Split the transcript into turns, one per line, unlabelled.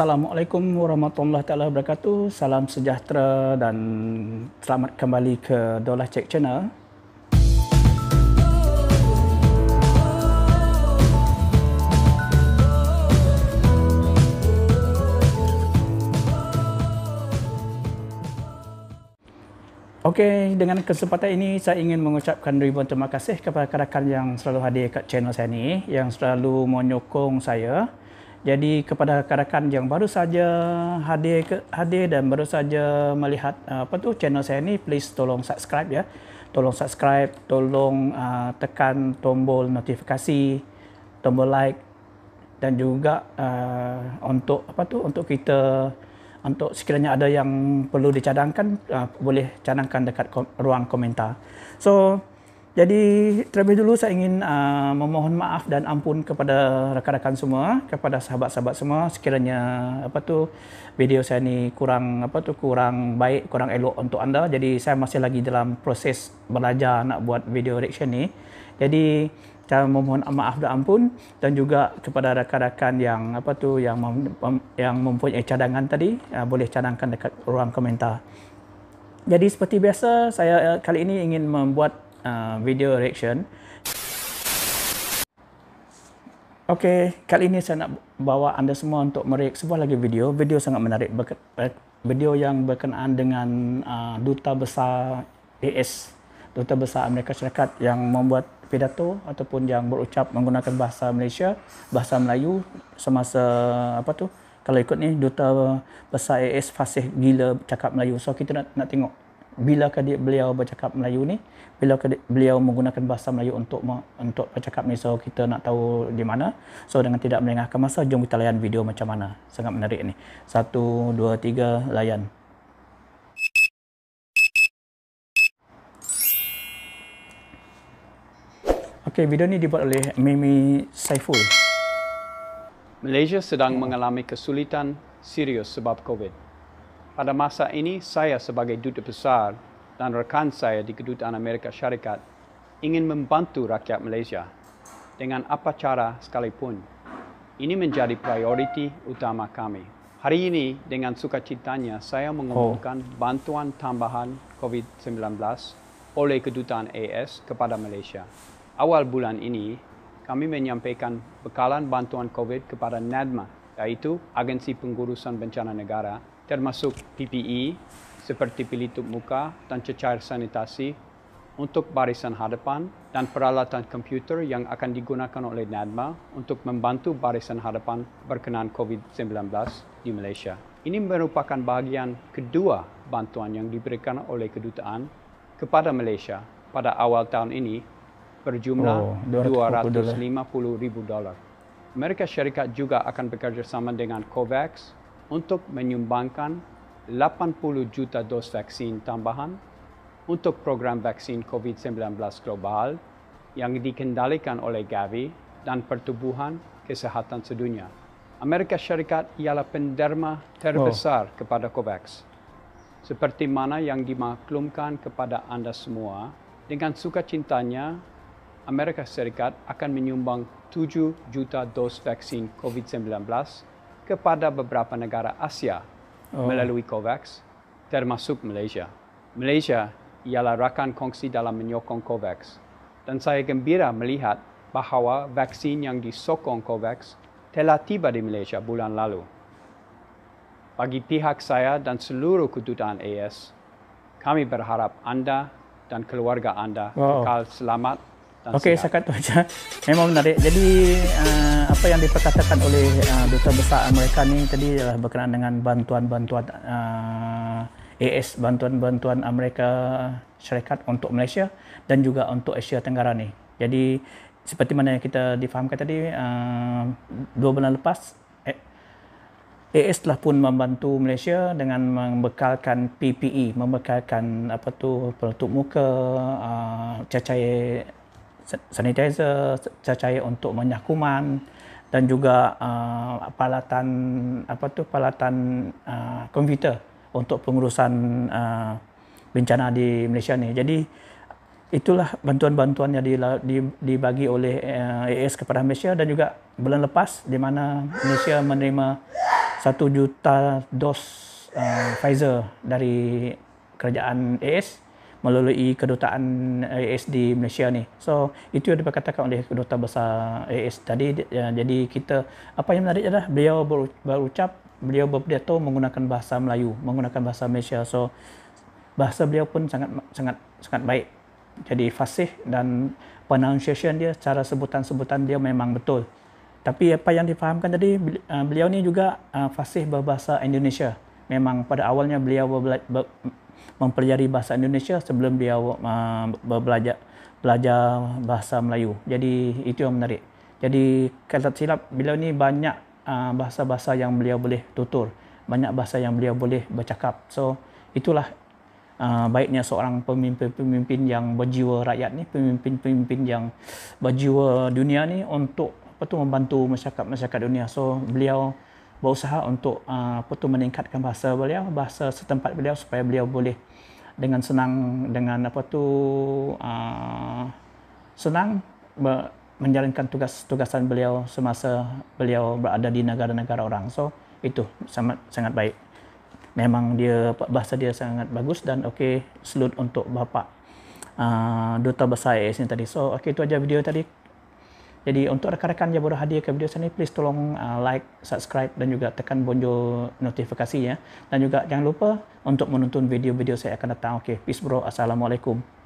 Assalamualaikum warahmatullahi taala wabarakatuh. Salam sejahtera dan selamat kembali ke Dolah Check Channel. Okey, dengan kesempatan ini saya ingin mengucapkan ribuan terima kasih kepada rakan-rakan yang selalu hadir kat channel saya ni yang selalu menyokong saya. Jadi kepada rakan-rakan yang baru saja hadir ke, hadir dan baru saja melihat uh, apa tu channel saya ni please tolong subscribe ya. Tolong subscribe, tolong uh, tekan tombol notifikasi, tombol like dan juga uh, untuk apa tu untuk kita untuk sekiranya ada yang perlu dicadangkan uh, boleh cadangkan dekat kom- ruang komentar. So jadi terlebih dulu saya ingin uh, memohon maaf dan ampun kepada rakan-rakan semua, kepada sahabat-sahabat semua sekiranya apa tu video saya ni kurang apa tu kurang baik, kurang elok untuk anda. Jadi saya masih lagi dalam proses belajar nak buat video reaction ni. Jadi saya memohon maaf dan ampun dan juga kepada rakan-rakan yang apa tu yang yang mempunyai cadangan tadi uh, boleh cadangkan dekat ruang komentar. Jadi seperti biasa saya uh, kali ini ingin membuat uh, video reaction. Okey, kali ini saya nak bawa anda semua untuk merek sebuah lagi video. Video sangat menarik. Video yang berkenaan dengan uh, Duta Besar AS. Duta Besar Amerika Syarikat yang membuat pidato ataupun yang berucap menggunakan bahasa Malaysia, bahasa Melayu semasa apa tu? Kalau ikut ni Duta Besar AS fasih gila cakap Melayu. So kita nak, nak tengok bila dia beliau bercakap Melayu ni bila beliau menggunakan bahasa Melayu untuk untuk bercakap ni so kita nak tahu di mana so dengan tidak melengahkan masa jom kita layan video macam mana sangat menarik ni 1 2 3 layan Okey, video ni dibuat oleh Mimi Saiful.
Malaysia sedang mengalami kesulitan serius sebab COVID pada masa ini saya sebagai duta besar dan rekan saya di Kedutaan Amerika Syarikat ingin membantu rakyat Malaysia dengan apa cara sekalipun. Ini menjadi prioriti utama kami. Hari ini dengan sukacitanya saya mengumumkan oh. bantuan tambahan COVID-19 oleh Kedutaan AS kepada Malaysia. Awal bulan ini kami menyampaikan bekalan bantuan COVID kepada NADMA e iaitu Agensi Pengurusan Bencana Negara termasuk PPE seperti pelitup muka dan cecair sanitasi untuk barisan hadapan dan peralatan komputer yang akan digunakan oleh NADMA untuk membantu barisan hadapan berkenaan COVID-19 di Malaysia. Ini merupakan bahagian kedua bantuan yang diberikan oleh kedutaan kepada Malaysia pada awal tahun ini berjumlah oh, 250 dolar. Amerika Syarikat juga akan bekerjasama dengan COVAX untuk menyumbangkan 80 juta dos vaksin tambahan untuk program vaksin COVID-19 global yang dikendalikan oleh Gavi dan Pertubuhan Kesehatan Sedunia. Amerika Syarikat ialah penderma terbesar oh. kepada COVAX. Seperti mana yang dimaklumkan kepada anda semua, dengan suka cintanya, Amerika Syarikat akan menyumbang 7 juta dos vaksin COVID-19 kepada beberapa negara Asia oh. melalui COVAX, termasuk Malaysia. Malaysia ialah rakan kongsi dalam menyokong COVAX. Dan saya gembira melihat bahawa vaksin yang disokong COVAX telah tiba di Malaysia bulan lalu. Bagi pihak saya dan seluruh kedutaan AS, kami berharap anda dan keluarga anda wow. kekal selamat dan okay, sihat. Okey, sekat tu
saja. Memang menarik. Jadi... Uh apa yang diperkatakan oleh uh, duta besar Amerika ni tadi adalah berkenaan dengan bantuan-bantuan uh, AS bantuan-bantuan Amerika syarikat untuk Malaysia dan juga untuk Asia Tenggara ni. Jadi seperti mana yang kita difahamkan tadi uh, dua bulan lepas AS telah pun membantu Malaysia dengan membekalkan PPE, membekalkan apa tu pelutup muka, uh, cacai sanitizer, cacai untuk menyah kuman, dan juga uh, palatan apa tu palatan uh, komputer untuk pengurusan uh, bencana di Malaysia ni. Jadi itulah bantuan-bantuan yang dibagi oleh uh, AS kepada Malaysia dan juga bulan lepas di mana Malaysia menerima 1 juta dos uh, Pfizer dari kerajaan AS melalui kedutaan AS di Malaysia ni. So itu yang diperkatakan oleh kedutaan besar AS tadi. Ya, jadi kita apa yang menarik adalah beliau berucap, beliau berpidato menggunakan bahasa Melayu, menggunakan bahasa Malaysia. So bahasa beliau pun sangat sangat sangat baik. Jadi fasih dan pronunciation dia, cara sebutan-sebutan dia memang betul. Tapi apa yang difahamkan tadi, eh, beliau ni juga eh, fasih berbahasa Indonesia. Memang pada awalnya beliau mempelajari bahasa Indonesia sebelum dia uh, belajar belajar bahasa Melayu. Jadi itu yang menarik. Jadi kalau silap beliau ni banyak uh, bahasa-bahasa yang beliau boleh tutur, banyak bahasa yang beliau boleh bercakap. So itulah uh, baiknya seorang pemimpin-pemimpin yang berjiwa rakyat ni, pemimpin-pemimpin yang berjiwa dunia ni untuk apa tu membantu masyarakat-masyarakat dunia. So beliau berusaha untuk uh, apa tu meningkatkan bahasa beliau bahasa setempat beliau supaya beliau boleh dengan senang dengan apa tu ah, senang menjalankan tugas-tugasan beliau semasa beliau berada di negara-negara orang. So itu sangat sangat baik. Memang dia bahasa dia sangat bagus dan okey salute untuk bapa uh, ah, duta besar AIS ini tadi. So okey itu aja video tadi. Jadi untuk rekan-rekan yang baru hadir ke video saya ini, please tolong uh, like, subscribe dan juga tekan bonjol notifikasi ya. Dan juga jangan lupa untuk menonton video-video saya akan datang. Okay, peace bro. Assalamualaikum.